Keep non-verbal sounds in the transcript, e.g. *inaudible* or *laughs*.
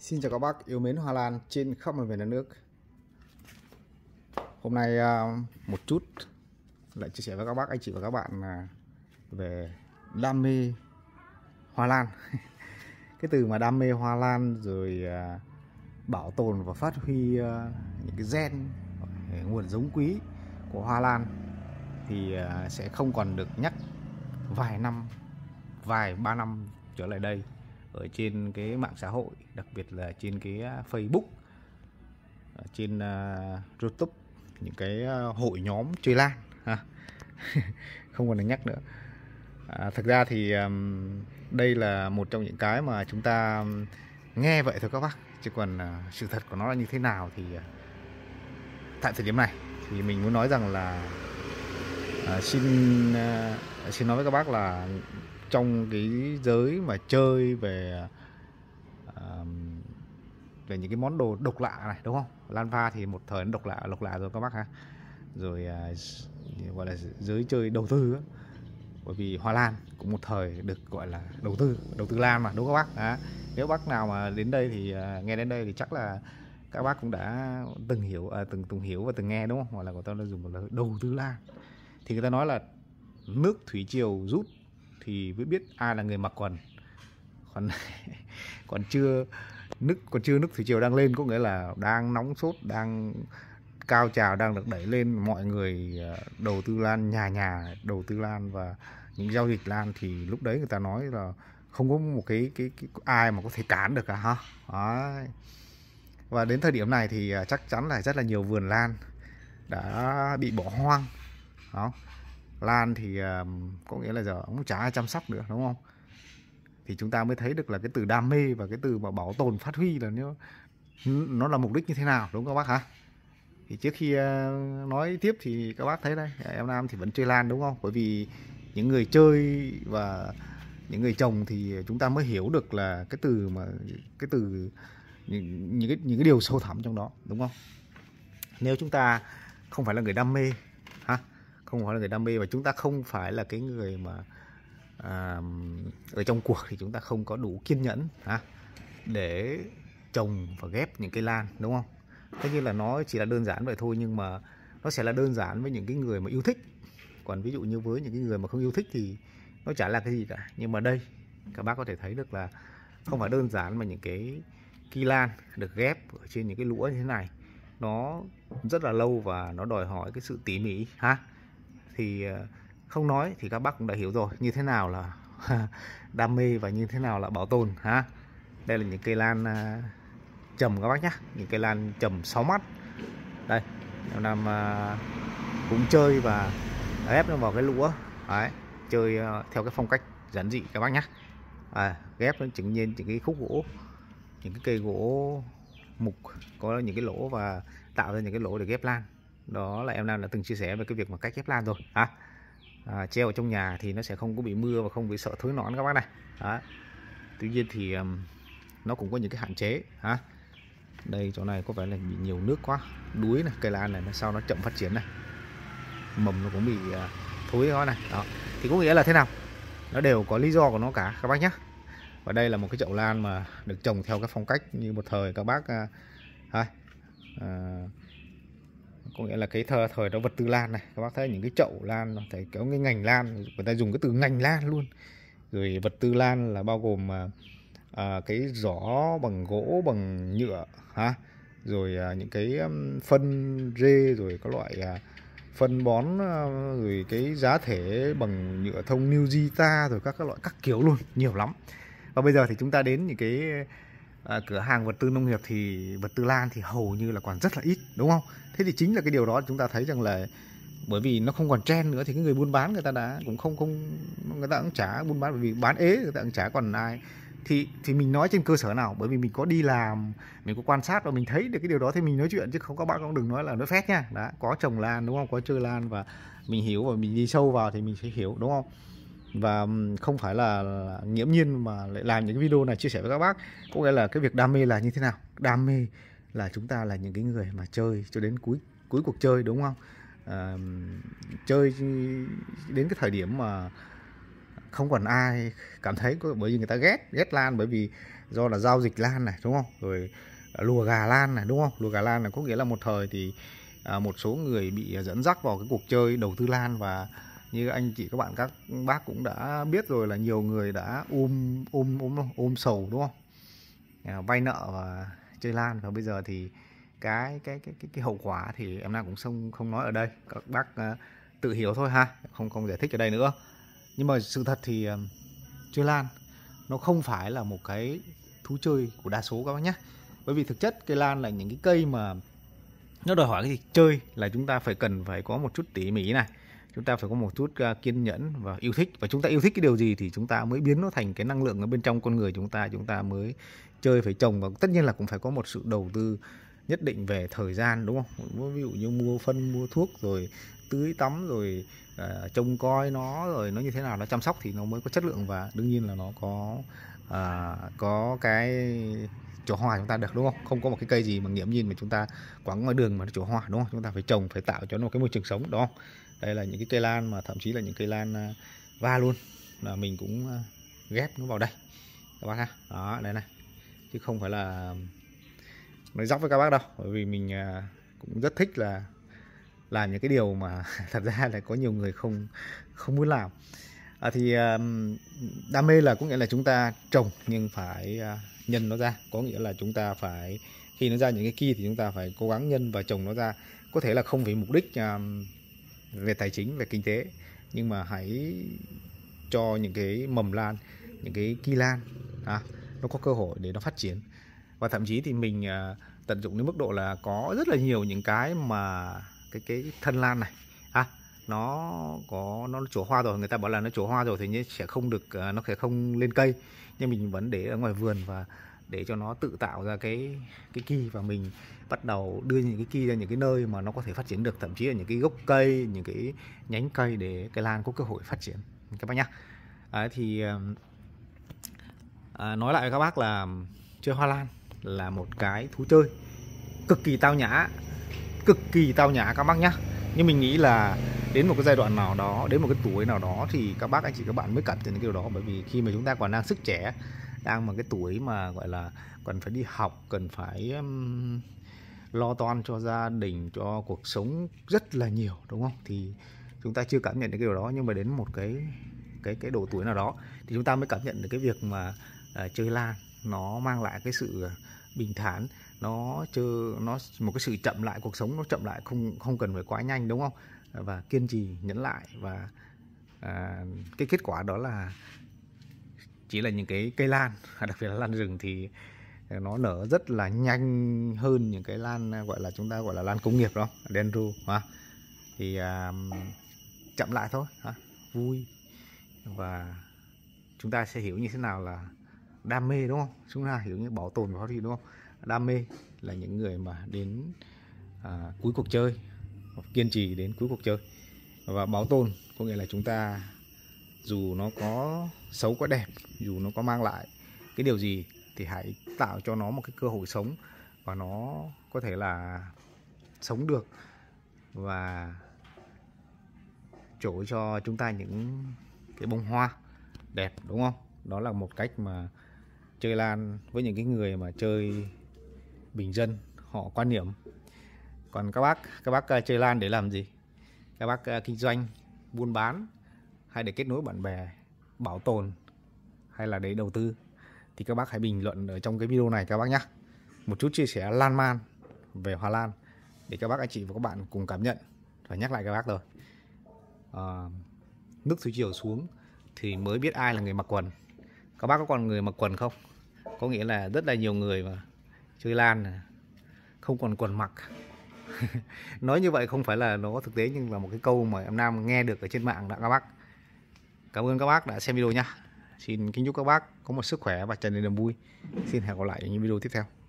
Xin chào các bác yêu mến Hoa Lan trên khắp mọi miền đất nước Hôm nay à, một chút lại chia sẻ với các bác, anh chị và các bạn à, về đam mê Hoa Lan *laughs* Cái từ mà đam mê Hoa Lan rồi à, bảo tồn và phát huy những cái gen, nguồn giống quý của Hoa Lan thì sẽ không còn được nhắc vài năm, vài ba năm trở lại đây ở trên cái mạng xã hội đặc biệt là trên cái à, Facebook à, trên uh, YouTube những cái hội nhóm chơi lan ha *laughs* không còn nhắc nữa à, thực ra thì um, đây là một trong những cái mà chúng ta nghe vậy thôi các bác chứ còn uh, sự thật của nó là như thế nào thì uh, tại thời điểm này thì mình muốn nói rằng là uh, xin uh, xin nói với các bác là trong cái giới mà chơi về về những cái món đồ độc lạ này đúng không lan pha thì một thời nó độc lạ độc lạ rồi các bác ha rồi à, gọi là giới chơi đầu tư ấy. bởi vì hoa lan cũng một thời được gọi là đầu tư đầu tư lan mà đúng không bác à, nếu bác nào mà đến đây thì à, nghe đến đây thì chắc là các bác cũng đã từng hiểu à, từng từng hiểu và từng nghe đúng không hoặc là người ta đã dùng một lời đầu tư lan thì người ta nói là nước thủy triều rút thì mới biết ai là người mặc quần còn *laughs* còn chưa nước còn chưa nước thủy triều đang lên có nghĩa là đang nóng sốt đang cao trào đang được đẩy lên mọi người ờ, đầu tư lan nhà nhà đầu tư lan và những giao dịch lan thì lúc đấy người ta nói là không có một cái cái, cái ai mà có thể cản được cả ha đấy. và đến thời điểm này thì ờ, chắc chắn là rất là nhiều vườn lan đã bị bỏ hoang đó lan thì có nghĩa là giờ cũng chả ai chăm sóc nữa đúng không thì chúng ta mới thấy được là cái từ đam mê và cái từ mà bảo tồn phát huy là nó nó là mục đích như thế nào đúng không các bác hả thì trước khi ờ, nói tiếp thì các bác thấy đây em nam thì vẫn chơi lan đúng không bởi vì những người chơi và những người chồng thì chúng ta mới hiểu được là cái từ mà cái từ những, những cái những cái điều sâu thẳm trong đó đúng không nếu chúng ta không phải là người đam mê không phải là người đam mê và chúng ta không phải là cái người mà à, ở trong cuộc thì chúng ta không có đủ kiên nhẫn ha để trồng và ghép những cây lan đúng không tất nhiên là nó chỉ là đơn giản vậy thôi nhưng mà nó sẽ là đơn giản với những cái người mà yêu thích còn ví dụ như với những cái người mà không yêu thích thì nó chả là cái gì cả nhưng mà đây các bác có thể thấy được là không phải đơn giản mà những cái kỳ lan được ghép ở trên những cái lũa như thế này nó rất là lâu và nó đòi hỏi cái sự tỉ mỉ ha thì ờ, không nói thì các bác cũng đã hiểu rồi như thế nào là *laughs* đam mê và như thế nào là bảo tồn ha đây là những cây lan ờ, trầm các bác nhé những cây lan trầm 6 mắt đây em nam ờ, cũng chơi và ép nó vào cái lũa đấy chơi theo cái phong cách giản dị các bác nhé à, ghép nó chỉnh nhiên những cái khúc gỗ những cái cây gỗ mục có những cái lỗ và tạo ra những cái lỗ để ghép lan đó là em Nam đã từng chia sẻ về cái việc mà cách ghép lan rồi à, à, treo ở trong nhà thì nó sẽ không có bị mưa và không bị sợ thối nón các bác này à, tuy nhiên thì um, nó cũng có những cái hạn chế à, đây chỗ này có vẻ là bị nhiều nước quá đuối này cây lan này sau nó chậm phát triển này mầm nó cũng bị uh, thối đó này đó thì có nghĩa là thế nào nó đều có lý do của nó cả các bác nhé và đây là một cái chậu lan mà được trồng theo cái phong cách như một thời các bác à, à, có nghĩa là cái thờ thời đó vật tư lan này các bác thấy những cái chậu lan thấy kéo cái ngành lan người ta dùng cái từ ngành lan luôn rồi vật tư lan là bao gồm à, à cái giỏ bằng gỗ bằng nhựa ha rồi à, những cái phân rê rồi các loại à, phân bón à, rồi cái giá thể bằng nhựa thông New Zita rồi các, các loại các kiểu luôn nhiều lắm và bây giờ thì chúng ta đến những cái à, cửa hàng vật tư nông nghiệp thì vật tư lan thì hầu như là còn rất là ít đúng không thế thì chính là cái điều đó chúng ta thấy rằng là bởi vì nó không còn chen nữa thì cái người buôn bán người ta đã cũng không không người ta cũng trả buôn bán bởi vì bán ế người ta cũng trả còn ai thì thì mình nói trên cơ sở nào bởi vì mình có đi làm mình có quan sát và mình thấy được cái điều đó thì mình nói chuyện chứ không các bạn cũng đừng nói là nói phét nha đã có trồng lan đúng không có chơi lan và mình hiểu và mình đi sâu vào thì mình sẽ hiểu đúng không và không phải là nghiễm nhiên mà lại làm những video này chia sẻ với các bác có nghĩa là cái việc đam mê là như thế nào đam mê là chúng ta là những cái người mà chơi cho đến cuối cuối cuộc chơi đúng không à, chơi đến cái thời điểm mà không còn ai cảm thấy bởi vì người ta ghét ghét lan bởi vì do là giao dịch lan này đúng không rồi à, lùa gà lan này đúng không lùa gà lan là có nghĩa là một thời thì à, một số người bị dẫn dắt vào cái cuộc chơi đầu tư lan và như anh chị các bạn các bác cũng đã biết rồi là nhiều người đã um um ôm um, um sầu đúng không à, vay nợ và chơi lan và bây giờ thì cái cái cái cái, cái hậu quả thì em nào cũng không không nói ở đây các bác uh, tự hiểu thôi ha không không giải thích ở đây nữa nhưng mà sự thật thì uh, chơi lan nó không phải là một cái thú chơi của đa số các bác nhé bởi vì thực chất cây lan là những cái cây mà nó đòi hỏi cái gì chơi là chúng ta phải cần phải có một chút tỉ mỉ này chúng ta phải có một chút à, kiên nhẫn và yêu thích và chúng ta yêu thích cái điều gì thì chúng ta mới biến nó thành cái năng lượng ở bên trong con người chúng ta chúng ta mới chơi phải trồng và tất nhiên là cũng phải có một sự đầu tư nhất định về thời gian đúng không ví dụ như mua phân mua thuốc rồi tưới tắm rồi uh, trông coi nó rồi nó như thế nào nó chăm sóc thì nó mới có chất lượng và đương nhiên là nó có uh, có cái chỗ hoa chúng ta được đúng không không có một cái cây gì mà nghiễm nhiên mà chúng ta quẳng ngoài đường mà nó chỗ hoa đúng không chúng ta phải trồng phải tạo cho nó một cái môi trường sống đúng không đây là những cái cây lan mà thậm chí là những cây lan à, va luôn là mình cũng à, ghép nó vào đây các bác ha đó đây này chứ không phải là nói dóc với các bác đâu bởi vì mình à, cũng rất thích là làm những cái điều mà *laughs* thật ra là có nhiều người không không muốn làm à, thì đam mê là có nghĩa là chúng ta trồng nhưng phải nhân nó ra có nghĩa là chúng ta phải khi nó ra những cái kia thì chúng ta phải cố gắng nhân và trồng nó ra có thể là không vì mục đích về tài chính về kinh tế nhưng mà hãy cho những cái mầm lan những cái kỳ lan à, nó có cơ hội để nó phát triển và thậm chí thì mình à, tận dụng đến mức độ là có rất là nhiều những cái mà cái cái thân lan này à, nó có nó trổ hoa rồi người ta bảo là nó trổ hoa rồi thì sẽ không được à, nó sẽ không lên cây nhưng mình vẫn để ở ngoài vườn và để cho nó tự tạo ra cái cái kỳ và mình bắt đầu đưa những cái kỳ ra những cái nơi mà nó có thể phát triển được thậm chí là những cái gốc cây những cái nhánh cây để cây lan có cơ hội phát triển các bác nhá à, thì à, nói lại với các bác là chơi hoa lan là một cái thú chơi cực kỳ tao nhã cực kỳ tao nhã các bác nhá nhưng mình nghĩ là đến một cái giai đoạn nào đó đến một cái tuổi nào đó thì các bác anh chị các bạn mới cảm nhận cái điều đó bởi vì khi mà chúng ta còn đang sức trẻ đang mà cái tuổi mà gọi là cần phải đi học cần phải um, lo toan cho gia đình cho cuộc sống rất là nhiều đúng không thì chúng ta chưa cảm nhận được cái điều đó nhưng mà đến một cái cái cái độ tuổi nào đó thì chúng ta mới cảm nhận được cái việc mà uh, chơi lan nó mang lại cái sự à, bình thản nó chơ nó một cái sự chậm lại cuộc sống nó chậm lại không không cần phải quá nhanh đúng không và kiên trì nhẫn lại và à, cái kết quả đó là chỉ là những cái cây lan *laughs* đặc biệt là lan rừng thì nó nở rất là nhanh hơn những cái lan gọi là chúng ta gọi là lan công nghiệp đó dendro ha thì à, chậm lại thôi ha? vui và chúng ta sẽ hiểu như thế nào là đam mê đúng không chúng ta hiểu như bảo tồn và phát huy đúng không đam mê là những người mà đến à, cuối cuộc chơi kiên trì đến cuối cuộc chơi và bảo tồn có nghĩa là chúng ta dù nó có xấu có đẹp dù nó có mang lại cái điều gì thì hãy tạo cho nó một cái cơ hội sống và nó có thể là sống được và trổ cho chúng ta những cái bông hoa đẹp đúng không đó là một cách mà chơi lan với những cái người mà chơi bình dân họ quan niệm còn các bác các bác à, chơi lan để làm gì các bác à, kinh doanh buôn bán hay để kết nối bạn bè bảo tồn hay là để đầu tư thì các bác hãy bình luận ở trong cái video này các bác nhé một chút chia sẻ lan man về Hoa Lan để các bác anh chị và các bạn cùng cảm nhận và nhắc lại các bác rồi à, nước thủy chiều xuống thì mới biết ai là người mặc quần các bác có còn người mặc quần không có nghĩa là rất là nhiều người mà chơi lan không còn quần mặc *laughs* nói như vậy không phải là nó thực tế nhưng là một cái câu mà em Nam nghe được ở trên mạng đã các bác Cảm ơn các bác đã xem video nha. Xin kính chúc các bác có một sức khỏe và tràn đầy niềm vui. Xin hẹn gặp lại những video tiếp theo.